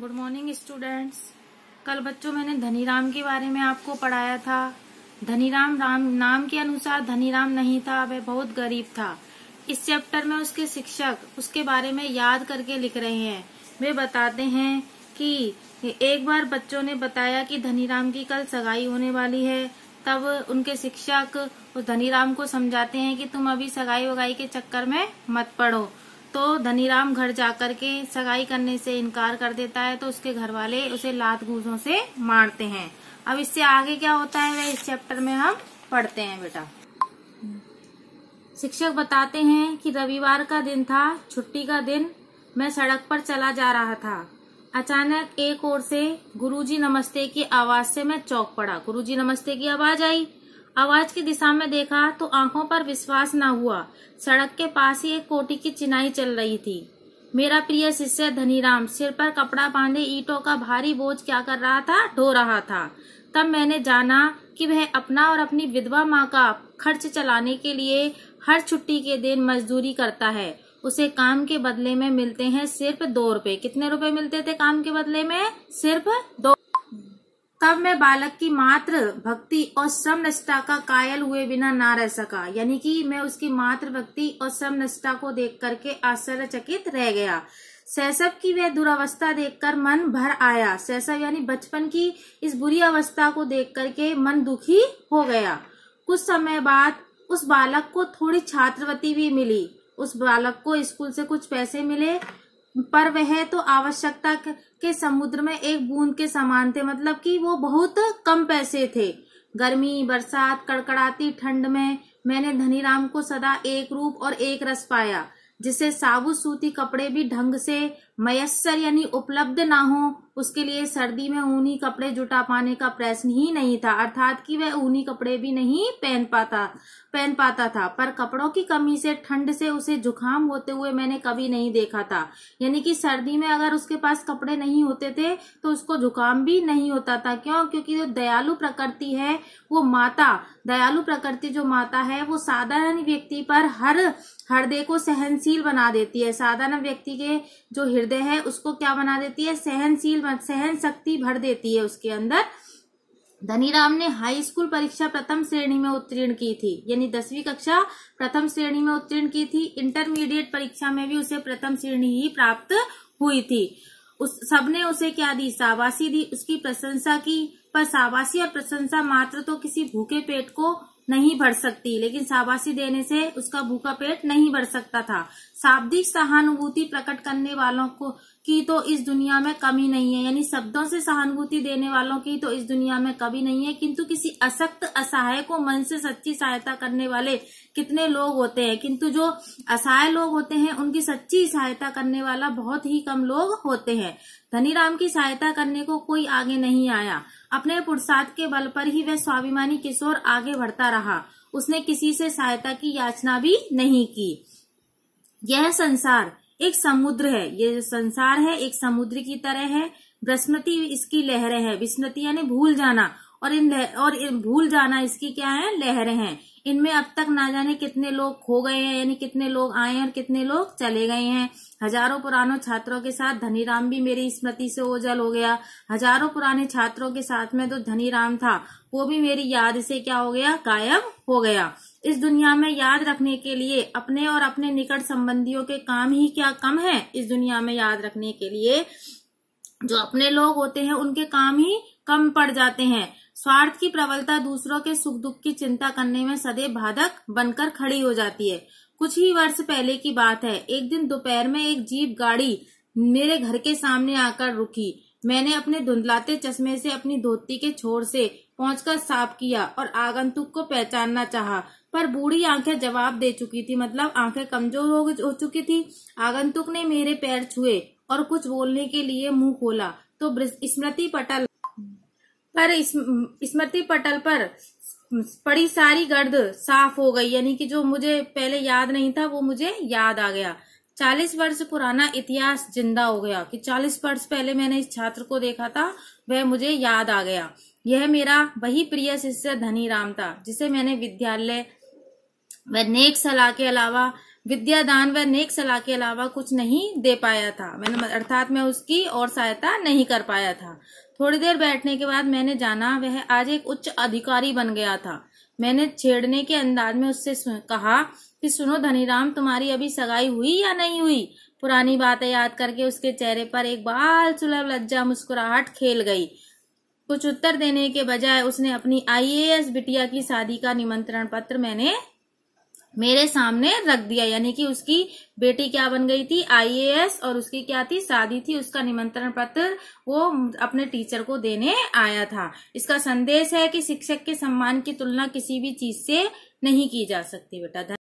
good morning students कल बच्चों मैंने धनी राम के बारे में आपको पढ़ाया था धनीराम राम नाम के अनुसार धनी राम नहीं था वह बहुत गरीब था इस चैप्टर में उसके शिक्षक उसके बारे में याद करके लिख रहे हैं वे बताते हैं कि एक बार बच्चों ने बताया कि राम की कल सगाई होने वाली है तब उनके शिक्षक उस राम को समझाते हैं कि तुम अभी सगाई वगाई के चक्कर में मत पड़ो तो धनीराम घर जाकर के सगाई करने से इनकार कर देता है तो उसके घर वाले उसे लात घूसों से मारते हैं अब इससे आगे क्या होता है वह इस चैप्टर में हम पढ़ते हैं बेटा शिक्षक बताते हैं कि रविवार का दिन था छुट्टी का दिन मैं सड़क पर चला जा रहा था अचानक एक ओर से गुरुजी नमस्ते की आवाज से मैं चौक पड़ा गुरुजी नमस्ते की आवाज आई आवाज की दिशा में देखा तो आंखों पर विश्वास न हुआ सड़क के पास ही एक कोटी की चिनाई चल रही थी मेरा प्रिय शिष्य धनीराम सिर पर कपड़ा बांधे ईटों का भारी बोझ क्या कर रहा था ढो रहा था तब मैंने जाना कि वह अपना और अपनी विधवा माँ का खर्च चलाने के लिए हर छुट्टी के दिन मजदूरी करता है उसे काम के बदले में मिलते हैं सिर्फ दो रुपए कितने रुपए मिलते थे काम के बदले में सिर्फ दो तब मैं बालक की मात्र भक्ति और श्रम का कायल हुए बिना ना रह सका यानी कि मैं उसकी मात्र भक्ति और श्रम को देख करके आश्चर्यचकित रह गया शैशव की वह दुरावस्था देखकर मन भर आया शैशव यानी बचपन की इस बुरी अवस्था को देख करके मन दुखी हो गया कुछ समय बाद उस बालक को थोड़ी छात्रवती भी मिली उस बालक को स्कूल से कुछ पैसे मिले पर वह तो आवश्यकता के समुद्र में एक बूंद के समान थे मतलब कि वो बहुत कम पैसे थे गर्मी बरसात कड़कड़ाती ठंड में मैंने धनीराम को सदा एक रूप और एक रस पाया जिसे साबुत सूती कपड़े भी ढंग से मयसर यानी उपलब्ध ना हो उसके लिए सर्दी में ऊनी कपड़े जुटा पाने का प्रश्न ही नहीं था अर्थात कि वह ऊनी कपड़े भी नहीं पहन पाता पहन पाता था पर कपड़ों की कमी से ठंड से उसे जुकाम होते हुए मैंने कभी नहीं देखा था यानी कि सर्दी में अगर उसके पास कपड़े नहीं होते थे तो उसको जुकाम भी नहीं होता था क्यों क्योंकि जो दयालु प्रकृति है वो माता दयालु प्रकृति जो माता है वो साधारण व्यक्ति पर हर हृदय को सहनशील बना देती है साधारण व्यक्ति के जो हृदय है उसको क्या बना देती है सहनशील सहन शक्ति भर देती है उसके अंदर धनी ने हाई स्कूल परीक्षा प्रथम श्रेणी में उत्तीर्ण की थी यानी दसवीं कक्षा प्रथम श्रेणी में उत्तीर्ण की थी इंटरमीडिएट परीक्षा में भी उसे प्रथम श्रेणी ही प्राप्त हुई थी उस सबने उसे क्या दी शाबाशी दी उसकी प्रशंसा की पर शाबाशी और प्रशंसा मात्र तो किसी भूखे पेट को नहीं भर सकती लेकिन शाबाशी देने से उसका भूखा पेट नहीं भर सकता था शाब्दिक सहानुभूति प्रकट करने वालों को की तो इस दुनिया में कमी नहीं है यानी शब्दों से सहानुभूति देने वालों की तो इस दुनिया में कमी नहीं है किंतु किसी असक्त असहाय को मन से सच्ची सहायता करने वाले कितने लोग होते हैं किंतु जो असहाय लोग होते हैं उनकी सच्ची सहायता करने वाला बहुत ही कम लोग होते हैं राम की सहायता करने को कोई आगे नहीं आया अपने पुरुषार्थ के बल पर ही वह स्वाभिमानी किशोर आगे बढ़ता रहा उसने किसी से सहायता की याचना भी नहीं की यह संसार एक समुद्र है ये संसार है एक समुद्र की तरह है भ्रस्मृति इसकी लहरें हैं विस्मृति यानी भूल जाना और इन और इन भूल जाना इसकी क्या है लहरें हैं इनमें अब तक ना जाने कितने लोग खो गए हैं यानी कितने लोग आए और कितने लोग चले गए हैं हजारों पुरानों छात्रों के साथ धनीराम भी मेरी स्मृति से ओझल हो गया हजारों पुराने छात्रों के साथ में जो धनी धनीराम था वो भी मेरी याद से क्या हो गया गायब हो गया इस दुनिया में याद रखने के लिए अपने और अपने निकट संबंधियों के काम ही क्या कम है इस दुनिया में याद रखने के लिए जो अपने लोग होते हैं उनके काम ही कम पड़ जाते हैं स्वार्थ की प्रबलता दूसरों के सुख दुख की चिंता करने में सदैव बाधक बनकर खड़ी हो जाती है कुछ ही वर्ष पहले की बात है एक दिन दोपहर में एक जीप गाड़ी मेरे घर के सामने आकर रुकी मैंने अपने धुंधलाते चश्मे से अपनी धोती के छोर से पहुंचकर साफ किया और आगंतुक को पहचानना चाहा पर बूढ़ी आंखें जवाब दे चुकी थी मतलब आंखें कमजोर हो चुकी थी आगंतुक ने मेरे पैर छुए और कुछ बोलने के लिए मुंह खोला तो स्मृति पटल इस स्मृति पटल पर पड़ी सारी गर्द साफ हो गई यानी कि जो मुझे पहले याद नहीं था वो मुझे याद आ गया चालीस वर्ष पुराना इतिहास जिंदा हो गया कि चालीस वर्ष पहले मैंने इस छात्र को देखा था वह मुझे याद आ गया यह मेरा वही प्रिय शिष्य धनी राम था जिसे मैंने विद्यालय व नेक सलाह के अलावा विद्यादान व नेक सलाह के अलावा कुछ नहीं दे पाया था मैंने अर्थात मैं उसकी और सहायता नहीं कर पाया था थोड़ी देर बैठने के बाद मैंने जाना वह आज एक उच्च अधिकारी बन गया था मैंने छेड़ने के अंदाज में उससे कहा कि सुनो धनीराम तुम्हारी अभी सगाई हुई या नहीं हुई पुरानी बातें याद करके उसके चेहरे पर एक बाल सुलभ लज्जा मुस्कुराहट खेल गई कुछ उत्तर देने के बजाय उसने अपनी आईएएस बिटिया की शादी का निमंत्रण पत्र मैंने मेरे सामने रख दिया यानी कि उसकी बेटी क्या बन गई थी आईएएस और उसकी क्या थी शादी थी उसका निमंत्रण पत्र वो अपने टीचर को देने आया था इसका संदेश है कि शिक्षक के सम्मान की तुलना किसी भी चीज से नहीं की जा सकती बेटा